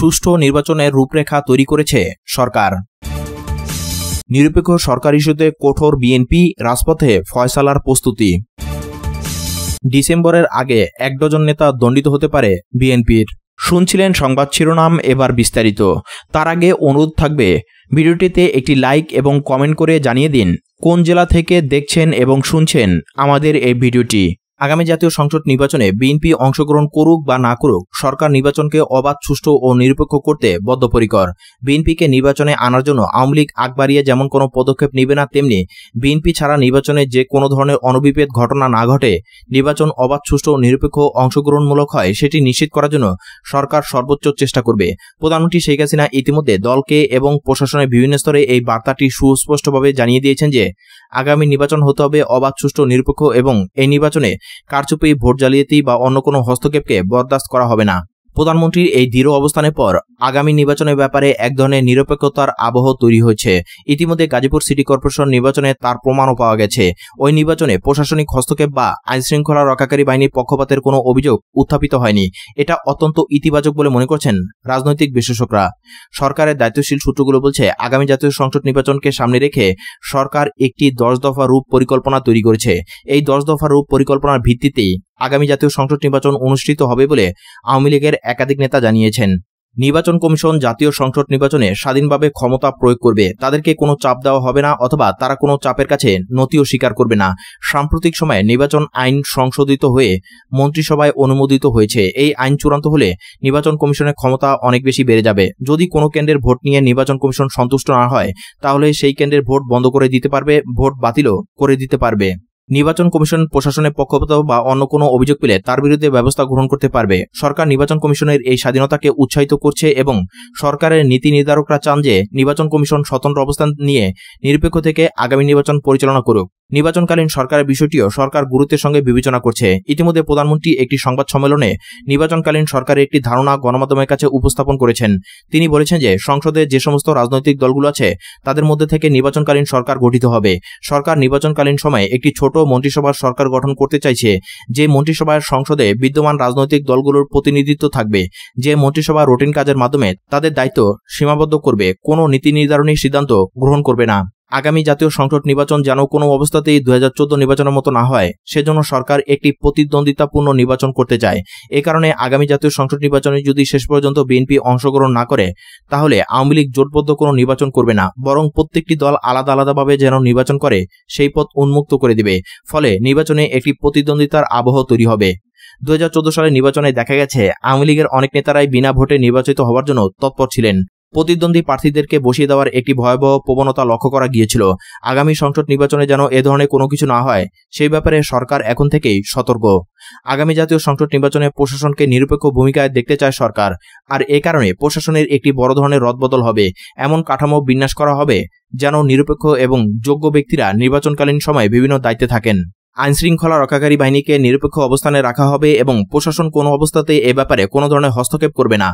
সুষ্ঠু নির্বাচনের রূপরেখা তৈরি করেছে সরকার নিরপেক্ষ সরকার ইস্যুতে কঠোর বিএনপি রাজপথে ফয়সালার প্রস্তুতি ডিসেম্বরের আগে এক ডজন নেতা দণ্ডিত হতে পারে বিএনপির শুনছিলেন সংবাদ শিরোনাম এবার বিস্তারিত তার আগে অনুরোধ থাকবে ভিডিওটিতে একটি লাইক এবং কমেন্ট করে জানিয়ে দিন কোন জেলা থেকে দেখছেন এবং শুনছেন আমাদের এই ভিডিওটি আগামী জাতীয় সংসদ নির্বাচনে বিএনপি অংশগ্রহণ করুক বা না করুক সরকার নির্বাচনকে অবাধ সুষ্ঠু ও নিরপেক্ষ করতে বদ্ধপরিকর বিএনপিকে নির্বাচনে আনার জন্য আওয়ামী লীগ আগ বাড়িয়ে যেমন কোনো পদক্ষেপ নেবে না তেমনি বিএনপি ছাড়া নির্বাচনে যে কোনো ধরনের অনবিপেদ ঘটনা না ঘটে নির্বাচন অবাধ সুষ্ঠু ও নিরপেক্ষ অংশগ্রহণমূলক হয় সেটি নিশ্চিত করার জন্য সরকার সর্বোচ্চ চেষ্টা করবে প্রধানমন্ত্রী শেখ হাসিনা ইতিমধ্যে দলকে এবং প্রশাসনের বিভিন্ন স্তরে এই বার্তাটি সুস্পষ্টভাবে জানিয়ে দিয়েছেন যে আগামী নির্বাচন হতে হবে অবাধ সুষ্ঠু নিরপেক্ষ এবং এই নির্বাচনে কারচুপি ভোট জালিয়াতি বা অন্য কোনো হস্তক্ষেপকে বরদাস্ত করা হবে না প্রধানমন্ত্রীর এই দৃঢ় অবস্থানের পর আগামী নির্বাচনের ব্যাপারে এক ধরনের নিরপেক্ষতার আবহ তৈরি হয়েছে ইতিমধ্যে গাজীপুর সিটি কর্পোরেশন নির্বাচনে তার প্রমাণও পাওয়া গেছে ওই নির্বাচনে প্রশাসনিক হস্তক্ষেপ বা আইনশৃঙ্খলা রক্ষাকারী বাহিনীর পক্ষপাতের কোনো অভিযোগ উত্থাপিত হয়নি এটা অত্যন্ত ইতিবাচক বলে মনে করছেন রাজনৈতিক বিশেষকরা সরকারের দায়িত্বশীল সূত্রগুলো বলছে আগামী জাতীয় সংসদ নির্বাচনকে সামনে রেখে সরকার একটি দশ দফা রূপ পরিকল্পনা তৈরি করেছে এই দশ দফা রূপ পরিকল্পনার ভিত্তিতেই আগামী জাতীয় সংসদ নির্বাচন অনুষ্ঠিত হবে বলে আওয়ামী লীগের একাধিক নেতা জানিয়েছেন নির্বাচন কমিশন জাতীয় সংসদ নির্বাচনে স্বাধীনভাবে ক্ষমতা প্রয়োগ করবে তাদেরকে কোনো চাপ দেওয়া হবে না অথবা তারা কোনো চাপের কাছে নথিও স্বীকার করবে না সাম্প্রতিক সময়ে নির্বাচন আইন সংশোধিত হয়ে মন্ত্রিসভায় অনুমোদিত হয়েছে এই আইন চূড়ান্ত হলে নির্বাচন কমিশনের ক্ষমতা অনেক বেশি বেড়ে যাবে যদি কোনো কেন্দ্রের ভোট নিয়ে নির্বাচন কমিশন সন্তুষ্ট না হয় তাহলে সেই কেন্দ্রের ভোট বন্ধ করে দিতে পারবে ভোট বাতিলও করে দিতে পারবে নির্বাচন কমিশন প্রশাসনের পক্ষপাত বা অন্য কোনো অভিযোগ পেলে তার বিরুদ্ধে ব্যবস্থা গ্রহণ করতে পারবে সরকার নির্বাচন কমিশনের এই স্বাধীনতাকে উৎসাহিত করছে এবং সরকারের নীতি নির্ধারকরা চান যে নির্বাচন কমিশন স্বতন্ত্র অবস্থান নিয়ে নিরপেক্ষ থেকে আগামী নির্বাচন পরিচালনা করুক নির্বাচনকালীন সরকারের বিষয়টিও সরকার গুরুত্বের সঙ্গে বিবেচনা করছে ইতিমধ্যে প্রধানমন্ত্রী একটি সংবাদ সম্মেলনে নির্বাচনকালীন সরকারের একটি ধারণা গণমাধ্যমের কাছে উপস্থাপন করেছেন তিনি বলেছেন যে সংসদে যে সমস্ত রাজনৈতিক দলগুলো আছে তাদের মধ্যে থেকে নির্বাচনকালীন সরকার গঠিত হবে সরকার নির্বাচনকালীন সময়ে একটি ছোট মন্ত্রিসভার সরকার গঠন করতে চাইছে যে মন্ত্রিসভার সংসদে বিদ্যমান রাজনৈতিক দলগুলোর প্রতিনিধিত্ব থাকবে যে মন্ত্রিসভা রুটিন কাজের মাধ্যমে তাদের দায়িত্ব সীমাবদ্ধ করবে কোনো নীতি নির্ধারণী সিদ্ধান্ত গ্রহণ করবে না আগামী জাতীয় সংসদ নির্বাচন যেন কোনো অবস্থাতেই দু হাজার নির্বাচনের মতো না হয় সেজন্য সরকার একটি প্রতিদ্বন্দ্বিতাপূর্ণ নির্বাচন করতে চায় এ কারণে আগামী জাতীয় সংসদ নির্বাচনে যদি শেষ পর্যন্ত বিএনপি অংশগ্রহণ না করে তাহলে আওয়ামী লীগ জোটবদ্ধ কোনো নির্বাচন করবে না বরং প্রত্যেকটি দল আলাদা আলাদাভাবে যেন নির্বাচন করে সেই পথ উন্মুক্ত করে দিবে ফলে নির্বাচনে একটি প্রতিদ্বন্দ্বিতার আবহ তৈরি হবে দু সালে নির্বাচনে দেখা গেছে আওয়ামী লীগের অনেক নেতারাই বিনা ভোটে নির্বাচিত হওয়ার জন্য তৎপর ছিলেন প্রতিদ্বন্দ্বী প্রার্থীদেরকে বসিয়ে দেওয়ার একটি ভয়াবহ প্রবণতা লক্ষ্য করা গিয়েছিল আগামী সংসদ নির্বাচনে যেন এ ধরনের কোনো কিছু না হয় সেই ব্যাপারে সরকার এখন থেকেই সতর্ক আগামী জাতীয় সংসদ নির্বাচনে প্রশাসনকে নিরপেক্ষ ভূমিকায় দেখতে চায় সরকার আর এ কারণে প্রশাসনের একটি বড় ধরনের রদবদল হবে এমন কাঠামো বিন্যাস করা হবে যেন নিরপেক্ষ এবং যোগ্য ব্যক্তিরা নির্বাচনকালীন সময়ে বিভিন্ন দায়িত্বে থাকেন আইনশৃঙ্খলা রক্ষাকারী বাহিনীকে নিরপেক্ষ অবস্থানে রাখা হবে এবং প্রশাসন কোনো অবস্থাতে এ ব্যাপারে কোনো ধরনের হস্তক্ষেপ করবে না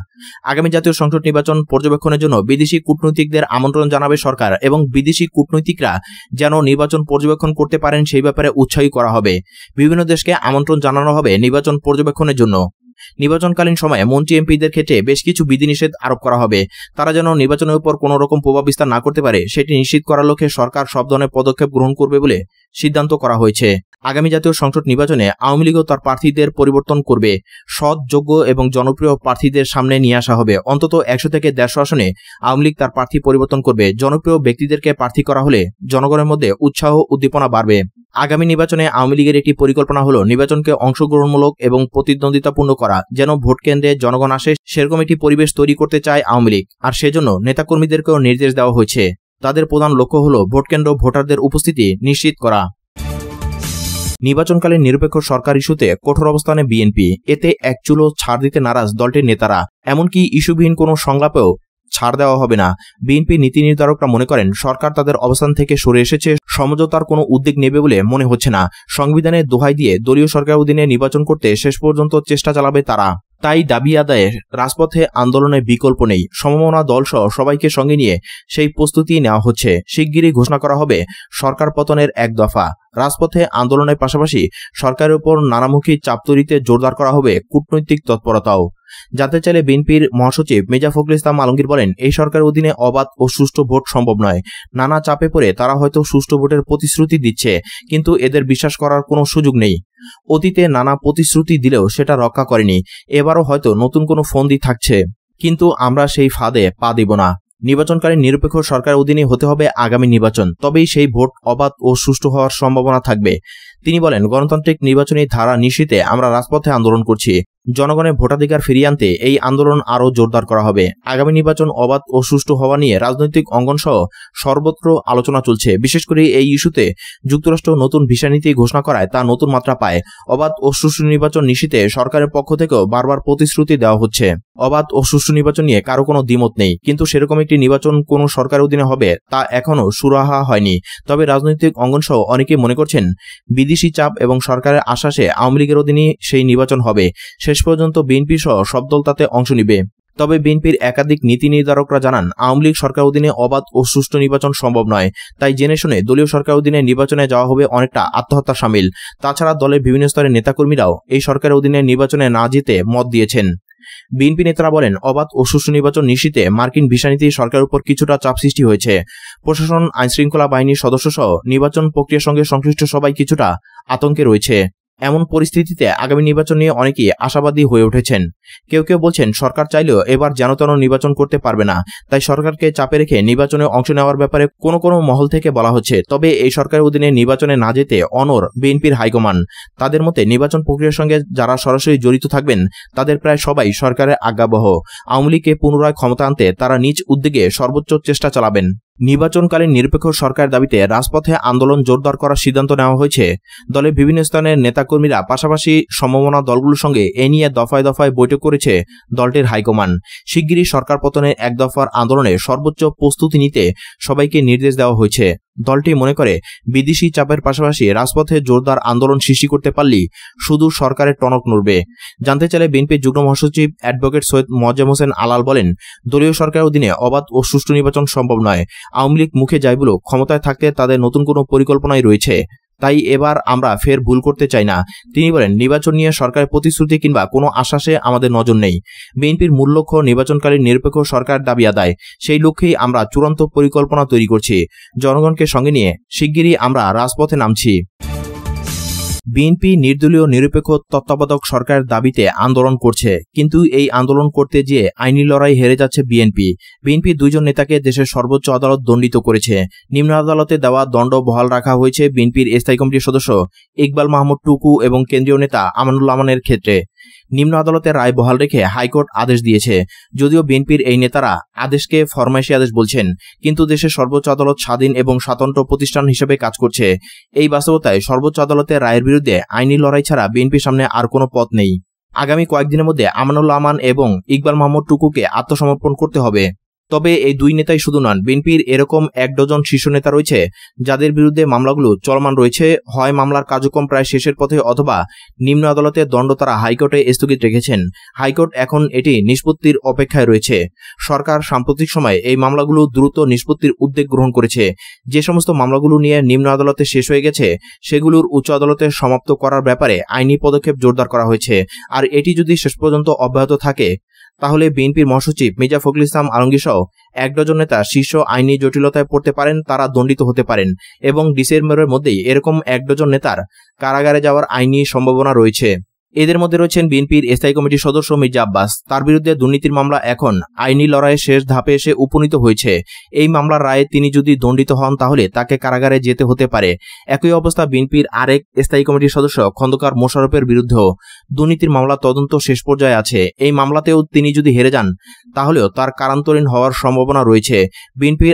আগামী জাতীয় সংসদ নির্বাচন পর্যবেক্ষণের জন্য বিদেশি কূটনৈতিকদের আমন্ত্রণ জানাবে সরকার এবং বিদেশি কূটনৈতিকরা যেন নির্বাচন পর্যবেক্ষণ করতে পারেন সেই ব্যাপারে উৎসাহী করা হবে বিভিন্ন দেশকে আমন্ত্রণ জানানো হবে নির্বাচন পর্যবেক্ষণের জন্য নির্বাচনকালীন সময়ে মন্ত্রী এমপিদের ক্ষেত্রে বেশ কিছু বিধিনিষেধ আরোপ করা হবে তারা যেন নির্বাচনের উপর কোনো রকম প্রভাব বিস্তার না করতে পারে সেটি নিশ্চিত করার লক্ষ্যে সরকার সব ধরনের পদক্ষেপ গ্রহণ করবে বলে সিদ্ধান্ত করা হয়েছে আগামী জাতীয় সংসদ নির্বাচনে আওয়ামী লীগও তার প্রার্থীদের পরিবর্তন করবে সৎ যোগ্য এবং জনপ্রিয় প্রার্থীদের সামনে নিয়ে আসা হবে অন্তত একশো থেকে দেড়শো আসনে আওয়ামী লীগ তার প্রার্থী পরিবর্তন করবে জনপ্রিয় ব্যক্তিদেরকে প্রার্থী করা হলে জনগণের মধ্যে উৎসাহ উদ্দীপনা বাড়বে আগামী নির্বাচনে আওয়ামী লীগের একটি পরিকল্পনা হলো নির্বাচনকে অংশগ্রহণমূলক এবং প্রতিদ্বন্দ্বিতাপূর্ণ করা যেন ভোট কেন্দ্রে জনগণ আসে সেরকম একটি পরিবেশ তৈরি করতে চায় আওয়ামী লীগ আর সেজন্য নেতাকর্মীদেরকেও নির্দেশ দেওয়া হয়েছে তাদের প্রধান লক্ষ্য হল ভোটকেন্দ্র ভোটারদের উপস্থিতি নিশ্চিত করা নির্বাচনকালে নিরপেক্ষ সরকার ইস্যুতে কঠোর অবস্থানে বিএনপি এতে এক চুলো ছাড় দিতে নারাজ দলটির নেতারা এমনকি ইস্যুবিহীন কোনো সংলাপেও ছাড় দেওয়া হবে না বিএনপি নীতি নির্ধারকরা মনে করেন সরকার তাদের অবস্থান থেকে সরে এসেছে সমঝোতার কোনো উদ্যোগ নেবে বলে মনে হচ্ছে না সংবিধানে দোহাই দিয়ে দলীয় সরকার অধীনে নির্বাচন করতে শেষ পর্যন্ত চেষ্টা চালাবে তারা তাই দাবি আদায়ে রাজপথে আন্দোলনে বিকল্প নেই সমমনা দলসহ সবাইকে সঙ্গে নিয়ে সেই প্রস্তুতি নেওয়া হচ্ছে শিগগিরই ঘোষণা করা হবে সরকার পতনের এক দফা রাজপথে আন্দোলনের পাশাপাশি সরকারের উপর নানামুখী চাপ তৈরিতে জোরদার করা হবে কূটনৈতিক তৎপরতাও জানতে চাইলে বিএনপির মহাসচিব মির্জা ফখরুল ইসলাম আলমগীর বলেন এই সরকারের অধীনে অবাধ ও সুষ্ঠু ভোট সম্ভব নয় নানা চাপে পড়ে তারা হয়তো সুষ্ঠু ভোটের প্রতিশ্রুতি দিচ্ছে কিন্তু এদের বিশ্বাস করার কোনো সুযোগ নেই অতীতে নানা প্রতিশ্রুতি দিলেও সেটা রক্ষা করেনি এবারও হয়তো নতুন কোনো ফন্দি থাকছে কিন্তু আমরা সেই ফাঁদে পা দিব না নির্বাচনকালীন নিরপেক্ষ সরকার অধীনে হতে হবে আগামী নির্বাচন তবেই সেই ভোট অবাধ ও সুষ্ঠু হওয়ার সম্ভাবনা থাকবে তিনি বলেন গণতান্ত্রিক নির্বাচনী ধারা নিশ্চিতে আমরা রাজপথে আন্দোলন করছি জনগণের ভোটাধিকার ফিরিয়ে আনতে এই আন্দোলন আরও জোরদার করা হবে আগামী নির্বাচন অবাধ ও সুষ্ঠু হওয়া নিয়ে রাজনৈতিক অঙ্গন সহ সর্বত্র আলোচনা চলছে বিশেষ করে এই ইস্যুতে যুক্তরাষ্ট্র নতুন ভিসা নীতি ঘোষণা করায় তা নতুন মাত্রা পায় অবাধ ও সুষ্ঠু নির্বাচন নিশিতে সরকারের পক্ষ থেকেও বারবার প্রতিশ্রুতি দেওয়া হচ্ছে অবাধ ও সুষ্ঠু নির্বাচন নিয়ে কারো কোনো দ্বিমত নেই কিন্তু সেরকম একটি নির্বাচন কোনো সরকারের অধীনে হবে তা এখনও সুরাহা হয়নি তবে রাজনৈতিক অঙ্গন সহ অনেকে মনে করছেন বিদেশি চাপ এবং সরকারের আশ্বাসে আওয়ামী লীগের অধীনে সেই নির্বাচন হবে সে শেষ পর্যন্ত বিএনপি সহ সব দল তাতে অংশ নিবে তবে বিএনপির একাধিক নীতি নির্ধারকরা জানান আওয়ামী লীগ সরকার অধীনে অবাধ ও সুষ্ঠু নির্বাচন সম্ভব নয় তাই জেনে শুনে দলীয় সরকার অধীনে নির্বাচনে যাওয়া হবে অনেকটা আত্মহত্যা সামিল তাছাড়া দলের বিভিন্ন স্তরের নেতাকর্মীরাও এই সরকারের অধীনে নির্বাচনে না জিতে মত দিয়েছেন বিএনপি নেতারা বলেন অবাধ ও সুষ্ঠু নির্বাচন নিশ্চিতে মার্কিন ভিসানীতি সরকারের উপর কিছুটা চাপ সৃষ্টি হয়েছে প্রশাসন আইনশৃঙ্খলা বাহিনীর সদস্যসহ নির্বাচন প্রক্রিয়ার সঙ্গে সংশ্লিষ্ট সবাই কিছুটা আতঙ্কে রয়েছে এমন পরিস্থিতিতে আগামী নির্বাচন নিয়ে অনেকেই আশাবাদী হয়ে উঠেছেন কেউ কেউ বলছেন সরকার চাইলেও এবার যেন তেন নির্বাচন করতে পারবে না তাই সরকারকে চাপে রেখে নির্বাচনে অংশ নেওয়ার ব্যাপারে কোনো কোনো মহল থেকে বলা হচ্ছে তবে এই সরকারের অধীনে নির্বাচনে না যেতে অনর বিএনপির হাইকমান্ড তাদের মতে নির্বাচন প্রক্রিয়ার সঙ্গে যারা সরাসরি জড়িত থাকবেন তাদের প্রায় সবাই সরকারের আজ্ঞাবহ আওয়ামী লীগকে পুনরায় ক্ষমতা আনতে তারা নিজ উদ্যোগে সর্বোচ্চ চেষ্টা চালাবেন নির্বাচনকালীন নিরপেক্ষ সরকার দাবিতে রাজপথে আন্দোলন জোরদার করার সিদ্ধান্ত নেওয়া হয়েছে দলের বিভিন্ন স্থানের নেতাকর্মীরা পাশাপাশি সমমনা দলগুলোর সঙ্গে এ নিয়ে দফায় দফায় বৈঠক করেছে দলটির হাইকমান্ড শিগগিরই সরকার পতনের এক দফার আন্দোলনে সর্বোচ্চ প্রস্তুতি নিতে সবাইকে নির্দেশ দেওয়া হয়েছে দলটি মনে করে বিদেশি চাপের পাশাপাশি রাজপথে জোরদার আন্দোলন সৃষ্টি করতে পারলেই শুধু সরকারের টনক নড়বে জানতে চাইলে বিএনপির যুগ্ম মহাসচিব অ্যাডভোকেট সৈয়দ মজাম হোসেন আলাল বলেন দলীয় সরকারের অধীনে অবাধ ও সুষ্ঠু নির্বাচন সম্ভব নয় আওয়ামী লীগ মুখে যাইগুলো ক্ষমতায় থাকতে তাদের নতুন কোনো পরিকল্পনাই রয়েছে তাই এবার আমরা ফের ভুল করতে চাই না তিনি বলেন নির্বাচন নিয়ে সরকারের প্রতিশ্রুতি কিংবা কোনো আশ্বাসে আমাদের নজর নেই বিএনপির মূল লক্ষ্য নির্বাচনকালীন নিরপেক্ষ সরকার দাবি আদায় সেই লক্ষ্যেই আমরা চূড়ান্ত পরিকল্পনা তৈরি করছি জনগণকে সঙ্গে নিয়ে শিগগিরই আমরা রাজপথে নামছি বিএনপি নির্দলীয় নিরপেক্ষ তত্ত্বাবধায়ক সরকারের দাবিতে আন্দোলন করছে কিন্তু এই আন্দোলন করতে গিয়ে আইনি লড়াই হেরে যাচ্ছে বিএনপি বিএনপি দুইজন নেতাকে দেশের সর্বোচ্চ আদালত দণ্ডিত করেছে নিম্ন আদালতে দেওয়া দণ্ড বহাল রাখা হয়েছে বিএনপির স্থায়ী কমিটির সদস্য ইকবাল মাহমুদ টুকু এবং কেন্দ্রীয় নেতা আমানুল্লামানের ক্ষেত্রে নিম্ন আদালতের রায় বহাল রেখে হাইকোর্ট আদেশ দিয়েছে যদিও বিএনপির এই নেতারা আদেশকে ফরমাইশি আদেশ বলছেন কিন্তু দেশের সর্বোচ্চ আদালত স্বাধীন এবং স্বতন্ত্র প্রতিষ্ঠান হিসেবে কাজ করছে এই বাস্তবতায় সর্বোচ্চ আদালতের রায়ের বিরুদ্ধে আইনি লড়াই ছাড়া বিএনপির সামনে আর কোনো পথ নেই আগামী কয়েকদিনের মধ্যে আমানুল আমান এবং ইকবাল মাহমুদ টুকুকে আত্মসমর্পণ করতে হবে তবে এই দুই নেতাই শুধু নন বিএনপির এরকম এক ডজন শীর্ষ নেতা রয়েছে যাদের বিরুদ্ধে মামলাগুলো চলমান রয়েছে হয় মামলার কার্যক্রম প্রায় শেষের পথে অথবা নিম্ন আদালতে দণ্ড তারা হাইকোর্টে স্থগিত রেখেছেন হাইকোর্ট এখন এটি নিষ্পত্তির অপেক্ষায় রয়েছে সরকার সাম্প্রতিক সময়ে এই মামলাগুলো দ্রুত নিষ্পত্তির উদ্যোগ গ্রহণ করেছে যে সমস্ত মামলাগুলো নিয়ে নিম্ন আদালতে শেষ হয়ে গেছে সেগুলোর উচ্চ আদালতে সমাপ্ত করার ব্যাপারে আইনি পদক্ষেপ জোরদার করা হয়েছে আর এটি যদি শেষ পর্যন্ত অব্যাহত থাকে তাহলে বিএনপির মহাসচিব মির্জা ফখরুল ইসলাম আলমগীর সহ এক ডজন নেতা শীর্ষ আইনি জটিলতায় পড়তে পারেন তারা দণ্ডিত হতে পারেন এবং ডিসেম্বরের মধ্যেই এরকম এক ডজন নেতার কারাগারে যাওয়ার আইনি সম্ভাবনা রয়েছে এদের মধ্যে রয়েছেন বিএনপির স্থায়ী কমিটির সদস্য মির্জা আব্বাস তার বিরুদ্ধে দুর্নীতির মামলা এখন আইনি লড়াইয়ের শেষ ধাপে এসে উপনীত হয়েছে এই মামলার রায়ে তিনি যদি দণ্ডিত হন তাহলে তাকে কারাগারে যেতে হতে পারে একই অবস্থা বিএনপির আরেক স্থায়ী কমিটির সদস্য খন্দকার মোশারফের বিরুদ্ধেও দুর্নীতির মামলা তদন্ত শেষ পর্যায়ে আছে এই মামলাতেও তিনি যদি হেরে যান তাহলেও তার কারান্তরীণ হওয়ার সম্ভাবনা রয়েছে বিএনপির